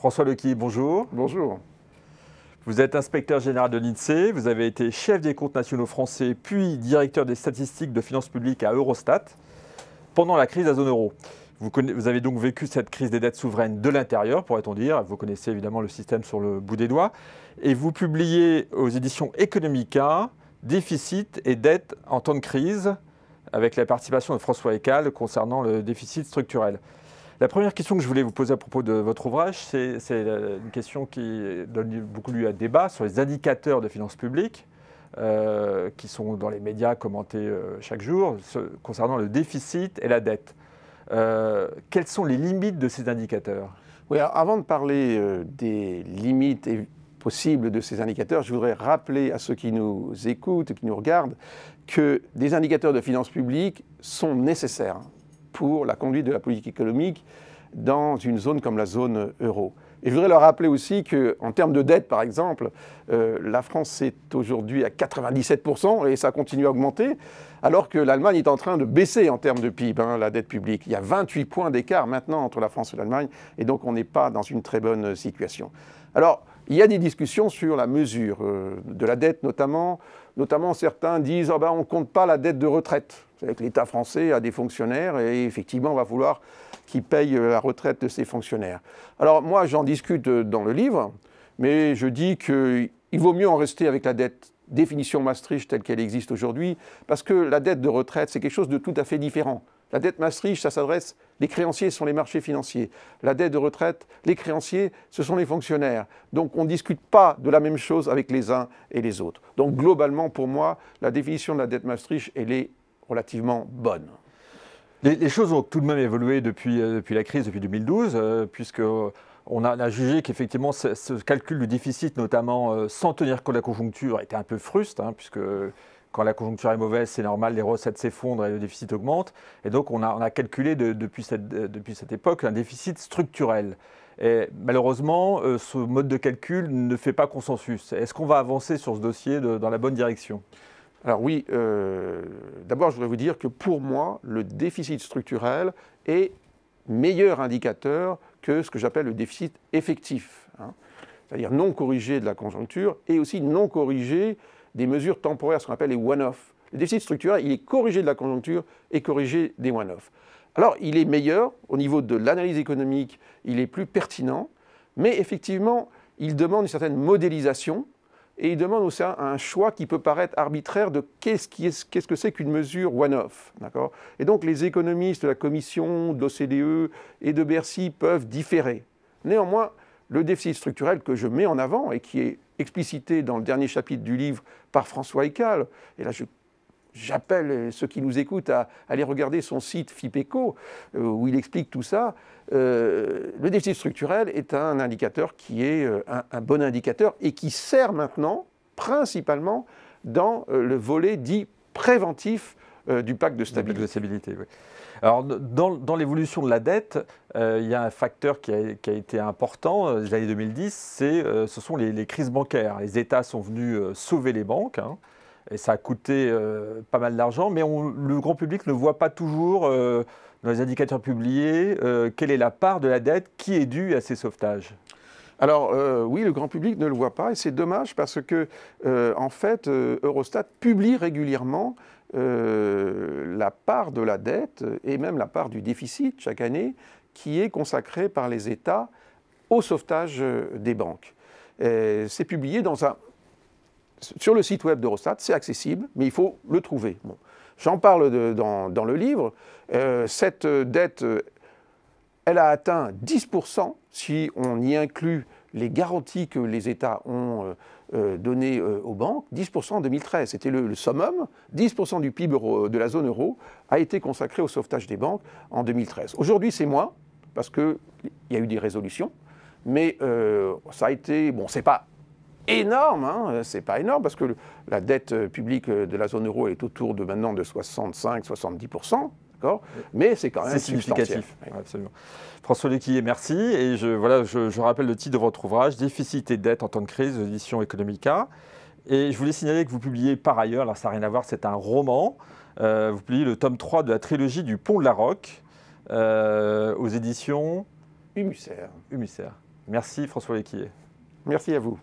François Lequi, bonjour. Bonjour. Vous êtes inspecteur général de l'INSEE, vous avez été chef des comptes nationaux français, puis directeur des statistiques de finances publiques à Eurostat pendant la crise de la zone euro. Vous, vous avez donc vécu cette crise des dettes souveraines de l'intérieur, pourrait-on dire. Vous connaissez évidemment le système sur le bout des doigts. Et vous publiez aux éditions Economica Déficit et dette en temps de crise, avec la participation de François Eccal concernant le déficit structurel. La première question que je voulais vous poser à propos de votre ouvrage, c'est une question qui donne beaucoup lieu à débat sur les indicateurs de finances publiques. Euh, qui sont dans les médias commentés euh, chaque jour concernant le déficit et la dette. Euh, quelles sont les limites de ces indicateurs Oui, avant de parler des limites possibles de ces indicateurs, je voudrais rappeler à ceux qui nous écoutent, qui nous regardent, que des indicateurs de finances publiques sont nécessaires pour la conduite de la politique économique dans une zone comme la zone euro. Et je voudrais leur rappeler aussi qu'en termes de dette, par exemple, euh, la France est aujourd'hui à 97% et ça continue à augmenter, alors que l'Allemagne est en train de baisser en termes de PIB, hein, la dette publique. Il y a 28 points d'écart maintenant entre la France et l'Allemagne, et donc on n'est pas dans une très bonne situation. Alors, il y a des discussions sur la mesure euh, de la dette notamment, Notamment, certains disent ah ben, on ne compte pas la dette de retraite. C'est l'État français a des fonctionnaires et effectivement, on va vouloir qu'ils payent la retraite de ces fonctionnaires. Alors, moi, j'en discute euh, dans le livre, mais je dis qu'il vaut mieux en rester avec la dette définition Maastricht telle qu'elle existe aujourd'hui, parce que la dette de retraite, c'est quelque chose de tout à fait différent. La dette Maastricht, ça s'adresse, les créanciers sont les marchés financiers. La dette de retraite, les créanciers, ce sont les fonctionnaires. Donc on ne discute pas de la même chose avec les uns et les autres. Donc globalement, pour moi, la définition de la dette Maastricht, elle est relativement bonne. Les, choses ont tout de même évolué depuis, euh, la crise, depuis 2012, puisqu'on euh, puisque... Euh, on a, jugé qu'effectivement, ce, calcul du déficit, notamment sans tenir compte de la conjoncture, était un peu fruste, hein, puisque quand la conjoncture est mauvaise, c'est normal, les recettes s'effondrent et le déficit augmente. Et donc, on a, calculé depuis, cette, depuis cette époque un déficit structurel. malheureusement, euh, ce mode de calcul ne fait pas consensus. Est-ce qu'on va avancer sur ce dossier dans la bonne direction alors oui, euh, d'abord je voudrais vous dire que pour moi, le déficit structurel est meilleur indicateur que ce que j'appelle le déficit effectif. Hein c'est-à-dire non corrigé de la conjoncture, et aussi non corrigé des mesures temporaires, ce qu'on appelle les one-off. Le déficit structurel, il est corrigé de la conjoncture et corrigé des one-off. Alors, il est meilleur au niveau de l'analyse économique, il est plus pertinent, mais effectivement, il demande une certaine modélisation et il demande aussi un choix qui peut paraître arbitraire de qu'est-ce, que c'est qu'une mesure one-off. et donc, les économistes de la Commission, de l'OCDE et de Bercy peuvent différer. Néanmoins, le déficit structurel que je mets en avant et qui est explicité dans le dernier chapitre du livre par François Eckhall, et là J'appelle ceux qui nous écoutent à, aller regarder son site FIPECO, euh, où il explique tout ça. Euh, le déficit structurel est un indicateur qui est euh, un, un, bon indicateur et qui sert maintenant principalement dans le volet dit préventif euh, du pacte de stabilité. De oui. Alors, dans, l'évolution de la dette, euh, il y a un facteur qui a, été important euh, 2010, c'est, euh, ce sont les, crises bancaires. Les États sont venus sauver les banques, hein, et ça a coûté pas mal d'argent, mais le grand public ne voit pas toujours dans les indicateurs publiés quelle est la part de la dette qui est due à ces sauvetages. Alors oui, le grand public ne le voit pas et c'est dommage parce que en fait, Eurostat publie régulièrement euh, la part de la dette et même la part du déficit chaque année qui est consacrée par les États au sauvetage euh, des banques. C'est publié sur le site web d'Eurostat, c'est accessible, mais il faut le trouver. J'en parle dans, dans, le livre. Euh, cette dette, elle a atteint 10% si on y inclut les garanties que les États ont euh, euh, données euh, aux banques, 10% en 2013, c'était le, summum, 10% du PIB de la zone euro a été consacré au sauvetage des banques en 2013. Aujourd'hui, c'est moins, parce qu'il y a eu des résolutions, mais ça a été, bon, c'est pas énorme, hein, c'est pas énorme, parce que la dette publique de la zone euro est autour de maintenant de 65-70%, mais c'est quand même significatif. François Léquier, merci. Et je, voilà, je, rappelle le titre de votre ouvrage, Déficit et dette en temps de crise, Éditions Economica. Et je voulais signaler que vous publiez par ailleurs, alors ça n'a rien à voir, c'est un roman, euh, vous publiez le tome 3 de la trilogie du Pont de la Roque euh, aux éditions Humusser. Humusser. Merci François Léquier. Merci à vous.